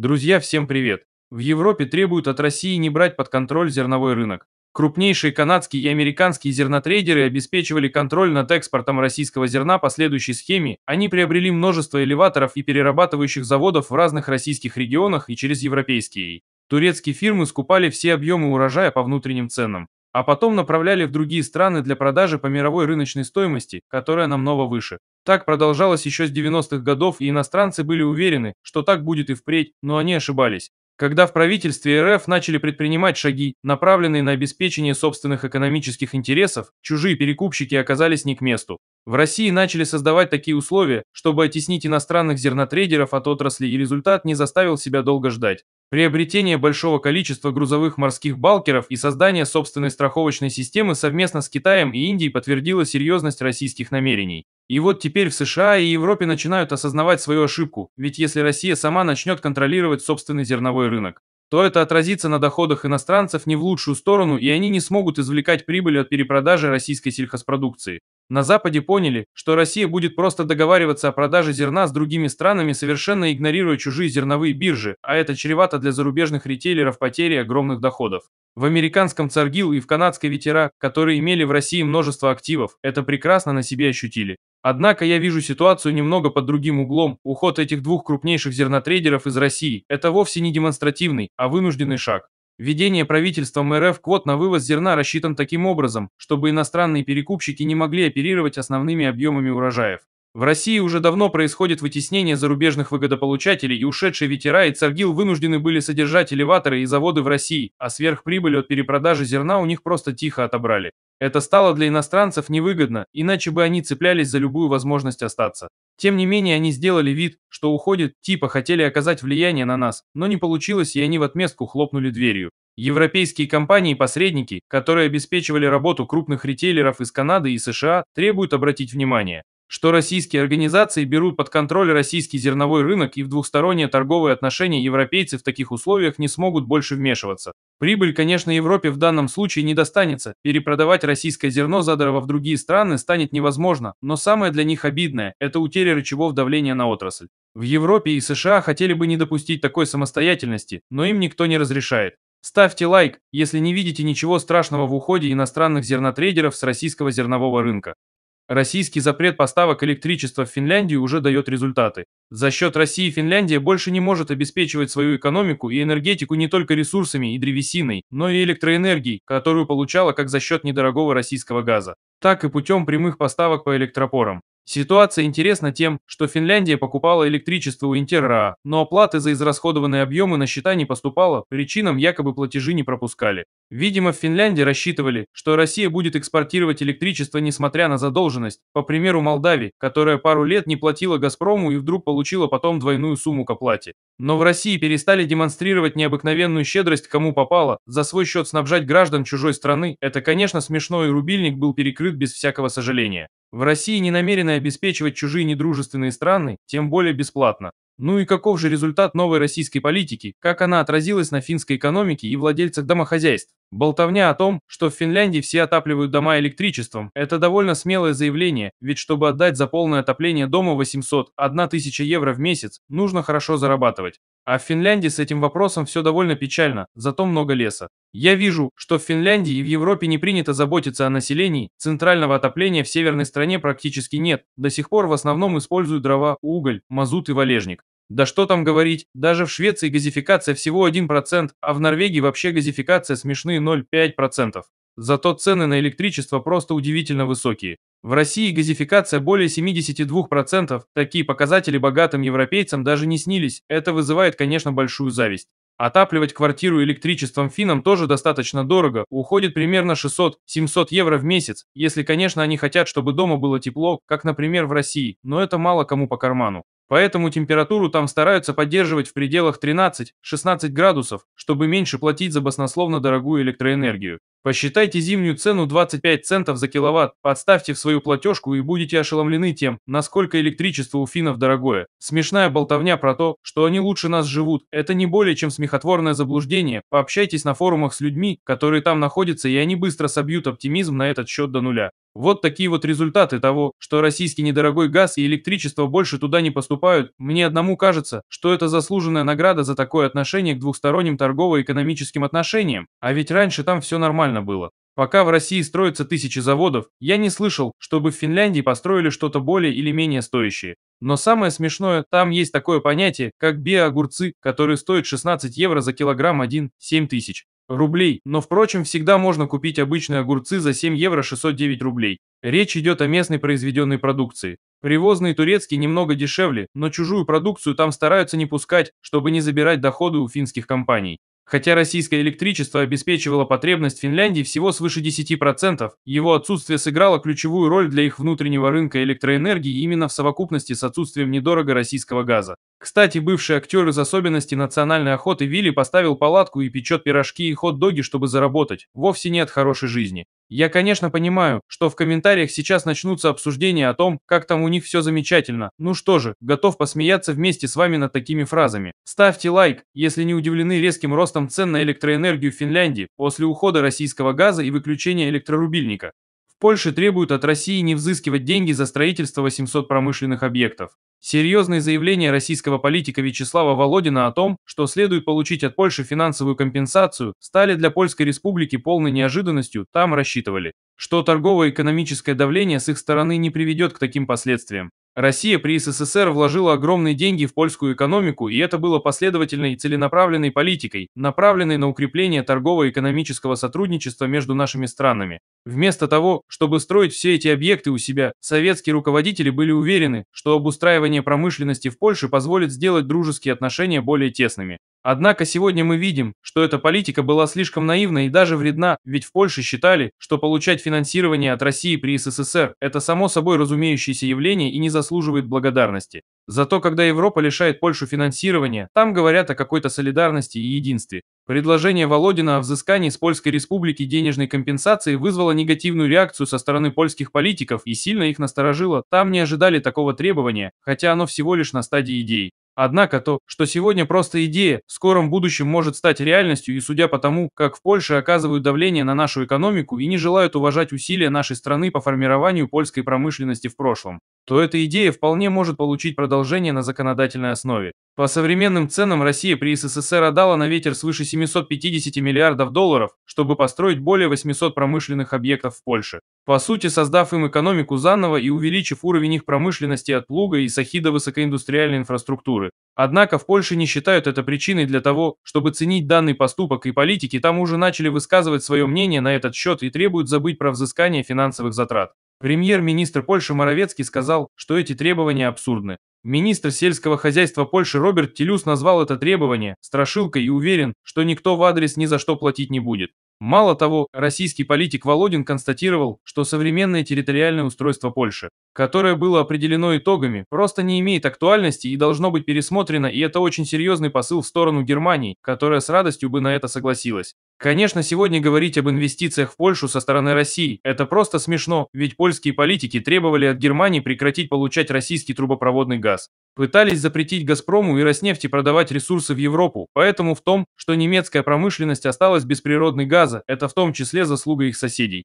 Друзья, всем привет! В Европе требуют от России не брать под контроль зерновой рынок. Крупнейшие канадские и американские зернотрейдеры обеспечивали контроль над экспортом российского зерна по следующей схеме. Они приобрели множество элеваторов и перерабатывающих заводов в разных российских регионах и через европейские. Турецкие фирмы скупали все объемы урожая по внутренним ценам а потом направляли в другие страны для продажи по мировой рыночной стоимости, которая намного выше. Так продолжалось еще с 90-х годов, и иностранцы были уверены, что так будет и впредь, но они ошибались. Когда в правительстве РФ начали предпринимать шаги, направленные на обеспечение собственных экономических интересов, чужие перекупщики оказались не к месту. В России начали создавать такие условия, чтобы оттеснить иностранных зернотрейдеров от отрасли, и результат не заставил себя долго ждать. Приобретение большого количества грузовых морских балкеров и создание собственной страховочной системы совместно с Китаем и Индией подтвердило серьезность российских намерений. И вот теперь в США и Европе начинают осознавать свою ошибку, ведь если Россия сама начнет контролировать собственный зерновой рынок, то это отразится на доходах иностранцев не в лучшую сторону, и они не смогут извлекать прибыль от перепродажи российской сельхозпродукции. На Западе поняли, что Россия будет просто договариваться о продаже зерна с другими странами, совершенно игнорируя чужие зерновые биржи, а это чревато для зарубежных ритейлеров потерей огромных доходов. В американском Царгил и в канадской Ветера, которые имели в России множество активов, это прекрасно на себе ощутили. Однако я вижу ситуацию немного под другим углом. Уход этих двух крупнейших зернотрейдеров из России – это вовсе не демонстративный, а вынужденный шаг. Введение правительством РФ квот на вывоз зерна рассчитан таким образом, чтобы иностранные перекупщики не могли оперировать основными объемами урожаев. В России уже давно происходит вытеснение зарубежных выгодополучателей, и ушедшие ветера и Царгил вынуждены были содержать элеваторы и заводы в России, а сверхприбыль от перепродажи зерна у них просто тихо отобрали. Это стало для иностранцев невыгодно, иначе бы они цеплялись за любую возможность остаться. Тем не менее, они сделали вид, что уходят, типа хотели оказать влияние на нас, но не получилось, и они в отместку хлопнули дверью. Европейские компании-посредники, которые обеспечивали работу крупных ритейлеров из Канады и США, требуют обратить внимание что российские организации берут под контроль российский зерновой рынок и в двухсторонние торговые отношения европейцы в таких условиях не смогут больше вмешиваться. Прибыль, конечно, Европе в данном случае не достанется, перепродавать российское зерно задорого в другие страны станет невозможно, но самое для них обидное – это утеря рычагов давления на отрасль. В Европе и США хотели бы не допустить такой самостоятельности, но им никто не разрешает. Ставьте лайк, если не видите ничего страшного в уходе иностранных зернотрейдеров с российского зернового рынка. Российский запрет поставок электричества в Финляндию уже дает результаты. За счет России Финляндия больше не может обеспечивать свою экономику и энергетику не только ресурсами и древесиной, но и электроэнергией, которую получала как за счет недорогого российского газа, так и путем прямых поставок по электропорам. Ситуация интересна тем, что Финляндия покупала электричество у Интерра, но оплаты за израсходованные объемы на счета не поступало, причинам якобы платежи не пропускали. Видимо, в Финляндии рассчитывали, что Россия будет экспортировать электричество несмотря на задолженность, по примеру Молдавии, которая пару лет не платила «Газпрому» и вдруг получила потом двойную сумму к оплате. Но в России перестали демонстрировать необыкновенную щедрость кому попало, за свой счет снабжать граждан чужой страны, это, конечно, смешно и рубильник был перекрыт без всякого сожаления. В России не намерены обеспечивать чужие недружественные страны, тем более бесплатно. Ну и каков же результат новой российской политики, как она отразилась на финской экономике и владельцах домохозяйств? Болтовня о том, что в Финляндии все отапливают дома электричеством, это довольно смелое заявление, ведь чтобы отдать за полное отопление дома 800-1000 евро в месяц, нужно хорошо зарабатывать. А в Финляндии с этим вопросом все довольно печально, зато много леса. Я вижу, что в Финляндии и в Европе не принято заботиться о населении, центрального отопления в северной стране практически нет, до сих пор в основном используют дрова, уголь, мазут и валежник. Да что там говорить, даже в Швеции газификация всего 1%, а в Норвегии вообще газификация смешные 0,5%. Зато цены на электричество просто удивительно высокие. В России газификация более 72%, такие показатели богатым европейцам даже не снились, это вызывает, конечно, большую зависть. Отапливать квартиру электричеством финам тоже достаточно дорого, уходит примерно 600-700 евро в месяц, если, конечно, они хотят, чтобы дома было тепло, как, например, в России, но это мало кому по карману. Поэтому температуру там стараются поддерживать в пределах 13-16 градусов, чтобы меньше платить за баснословно дорогую электроэнергию. Посчитайте зимнюю цену 25 центов за киловатт, подставьте в свою платежку и будете ошеломлены тем, насколько электричество у финнов дорогое. Смешная болтовня про то, что они лучше нас живут, это не более чем смехотворное заблуждение. Пообщайтесь на форумах с людьми, которые там находятся, и они быстро собьют оптимизм на этот счет до нуля. Вот такие вот результаты того, что российский недорогой газ и электричество больше туда не поступают, мне одному кажется, что это заслуженная награда за такое отношение к двухсторонним торгово-экономическим отношениям, а ведь раньше там все нормально было. Пока в России строятся тысячи заводов, я не слышал, чтобы в Финляндии построили что-то более или менее стоящее. Но самое смешное, там есть такое понятие, как биоогурцы, которые стоят 16 евро за килограмм один, 7 тысяч рублей, но, впрочем, всегда можно купить обычные огурцы за 7 евро 609 рублей. Речь идет о местной произведенной продукции. Привозные турецкие немного дешевле, но чужую продукцию там стараются не пускать, чтобы не забирать доходы у финских компаний. Хотя российское электричество обеспечивало потребность Финляндии всего свыше 10%, его отсутствие сыграло ключевую роль для их внутреннего рынка электроэнергии именно в совокупности с отсутствием недорого российского газа. Кстати, бывший актер из особенностей национальной охоты Вилли поставил палатку и печет пирожки и хот-доги, чтобы заработать, вовсе не от хорошей жизни. Я, конечно, понимаю, что в комментариях сейчас начнутся обсуждения о том, как там у них все замечательно. Ну что же, готов посмеяться вместе с вами над такими фразами. Ставьте лайк, если не удивлены резким ростом цен на электроэнергию в Финляндии после ухода российского газа и выключения электрорубильника. В Польше требуют от России не взыскивать деньги за строительство 800 промышленных объектов. Серьезные заявления российского политика Вячеслава Володина о том, что следует получить от Польши финансовую компенсацию, стали для Польской Республики полной неожиданностью, там рассчитывали, что торгово-экономическое давление с их стороны не приведет к таким последствиям. Россия при СССР вложила огромные деньги в польскую экономику, и это было последовательной и целенаправленной политикой, направленной на укрепление торгово-экономического сотрудничества между нашими странами. Вместо того, чтобы строить все эти объекты у себя, советские руководители были уверены, что обустраивание промышленности в Польше позволит сделать дружеские отношения более тесными. Однако сегодня мы видим, что эта политика была слишком наивна и даже вредна, ведь в Польше считали, что получать финансирование от России при СССР – это само собой разумеющееся явление и не заслуживает благодарности. Зато когда Европа лишает Польшу финансирования, там говорят о какой-то солидарности и единстве. Предложение Володина о взыскании с Польской Республики денежной компенсации вызвало негативную реакцию со стороны польских политиков и сильно их насторожило, там не ожидали такого требования, хотя оно всего лишь на стадии идей. Однако то, что сегодня просто идея, в скором будущем может стать реальностью и судя по тому, как в Польше оказывают давление на нашу экономику и не желают уважать усилия нашей страны по формированию польской промышленности в прошлом то эта идея вполне может получить продолжение на законодательной основе. По современным ценам Россия при СССР отдала на ветер свыше 750 миллиардов долларов, чтобы построить более 800 промышленных объектов в Польше, по сути создав им экономику заново и увеличив уровень их промышленности от плуга и сахи до высокоиндустриальной инфраструктуры. Однако в Польше не считают это причиной для того, чтобы ценить данный поступок, и политики там уже начали высказывать свое мнение на этот счет и требуют забыть про взыскание финансовых затрат. Премьер-министр Польши Моровецкий сказал, что эти требования абсурдны. Министр сельского хозяйства Польши Роберт Телюс назвал это требование страшилкой и уверен, что никто в адрес ни за что платить не будет. Мало того, российский политик Володин констатировал, что современное территориальное устройство Польши, которое было определено итогами, просто не имеет актуальности и должно быть пересмотрено, и это очень серьезный посыл в сторону Германии, которая с радостью бы на это согласилась. Конечно, сегодня говорить об инвестициях в Польшу со стороны России – это просто смешно, ведь польские политики требовали от Германии прекратить получать российский трубопроводный газ. Пытались запретить «Газпрому» и «Роснефти» продавать ресурсы в Европу, поэтому в том, что немецкая промышленность осталась без природной газа, это в том числе заслуга их соседей.